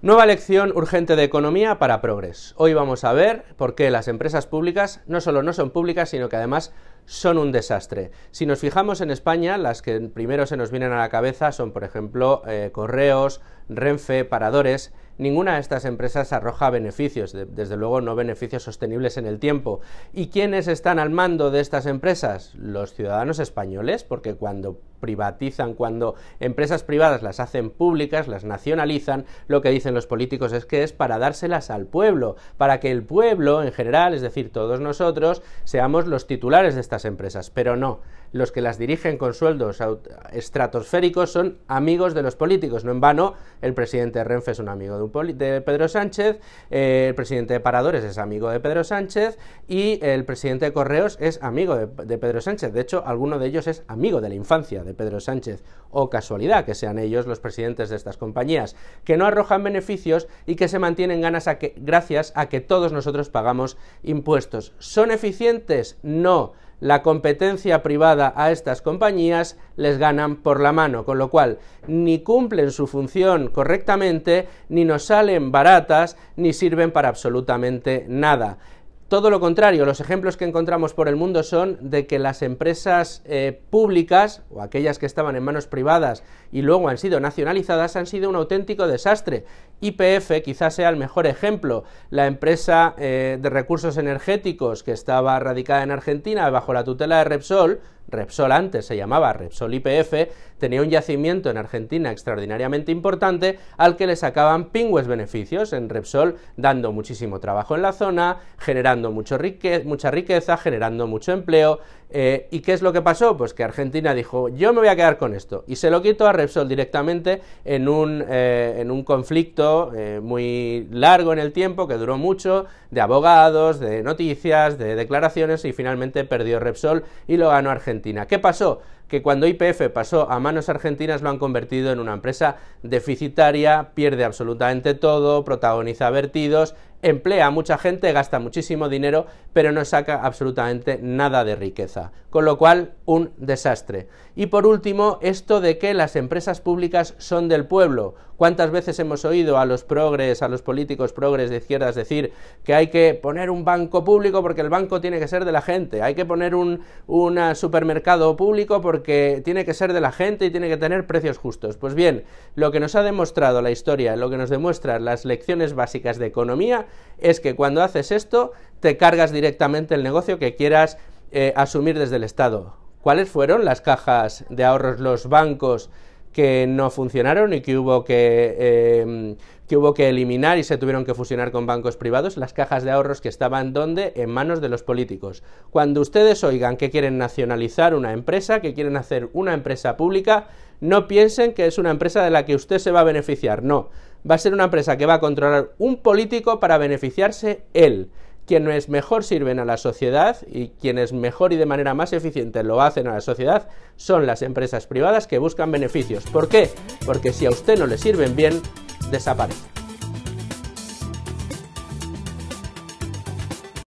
Nueva lección urgente de economía para Progres. Hoy vamos a ver por qué las empresas públicas no solo no son públicas, sino que además son un desastre. Si nos fijamos en España, las que primero se nos vienen a la cabeza son, por ejemplo, eh, Correos, Renfe, Paradores. Ninguna de estas empresas arroja beneficios, desde luego no beneficios sostenibles en el tiempo. ¿Y quiénes están al mando de estas empresas? Los ciudadanos españoles, porque cuando privatizan, cuando empresas privadas las hacen públicas, las nacionalizan, lo que dicen los políticos es que es para dárselas al pueblo, para que el pueblo en general, es decir, todos nosotros, seamos los titulares de estas empresas. Pero no, los que las dirigen con sueldos estratosféricos son amigos de los políticos. No en vano, el presidente Renfe es un amigo de, de Pedro Sánchez, eh, el presidente de Paradores es amigo de Pedro Sánchez y el presidente de Correos es amigo de Pedro Sánchez. De hecho, alguno de ellos es amigo de la infancia de Pedro Sánchez, o casualidad que sean ellos los presidentes de estas compañías, que no arrojan beneficios y que se mantienen ganas gracias a que todos nosotros pagamos impuestos. ¿Son eficientes? No la competencia privada a estas compañías les ganan por la mano, con lo cual ni cumplen su función correctamente, ni nos salen baratas, ni sirven para absolutamente nada. Todo lo contrario, los ejemplos que encontramos por el mundo son de que las empresas eh, públicas o aquellas que estaban en manos privadas y luego han sido nacionalizadas han sido un auténtico desastre. IPF quizás sea el mejor ejemplo. La empresa eh, de recursos energéticos que estaba radicada en Argentina bajo la tutela de Repsol Repsol antes se llamaba Repsol IPF, tenía un yacimiento en Argentina extraordinariamente importante al que le sacaban pingües beneficios en Repsol, dando muchísimo trabajo en la zona, generando mucho mucha riqueza, generando mucho empleo. Eh, ¿Y qué es lo que pasó? Pues que Argentina dijo, yo me voy a quedar con esto, y se lo quitó a Repsol directamente en un, eh, conflicto eh, muy largo en el tiempo, que duró mucho, de abogados, de noticias, de declaraciones, y finalmente perdió Repsol y lo ganó Argentina ¿Qué pasó? Que cuando IPF pasó a manos argentinas lo han convertido en una empresa deficitaria, pierde absolutamente todo, protagoniza vertidos emplea a mucha gente, gasta muchísimo dinero, pero no saca absolutamente nada de riqueza. Con lo cual, un desastre. Y por último, esto de que las empresas públicas son del pueblo. ¿Cuántas veces hemos oído a los progres, a los políticos progres de izquierdas decir que hay que poner un banco público porque el banco tiene que ser de la gente, hay que poner un ah, supermercado público porque tiene que ser de la gente y tiene que tener precios justos? Pues bien, lo que nos ha demostrado la historia, lo que nos demuestran las lecciones básicas de economía, es que cuando haces esto te cargas directamente el negocio que quieras eh, asumir desde el Estado. ¿Cuáles fueron las cajas de ahorros, los bancos que no funcionaron y que hubo que, em, que hubo que eliminar y se tuvieron que fusionar con bancos privados? Las cajas de ahorros que estaban donde? En manos de los políticos. Cuando ustedes oigan que quieren nacionalizar una empresa, que quieren hacer una empresa pública, no piensen que es una empresa de la que usted se va a beneficiar, no va a ser una empresa que va a controlar un político para beneficiarse él. Quienes mejor sirven a la sociedad y quienes mejor y de manera más eficiente lo hacen a la sociedad son las empresas privadas que buscan beneficios. ¿Por qué? Porque si a usted no le sirven bien, desaparece.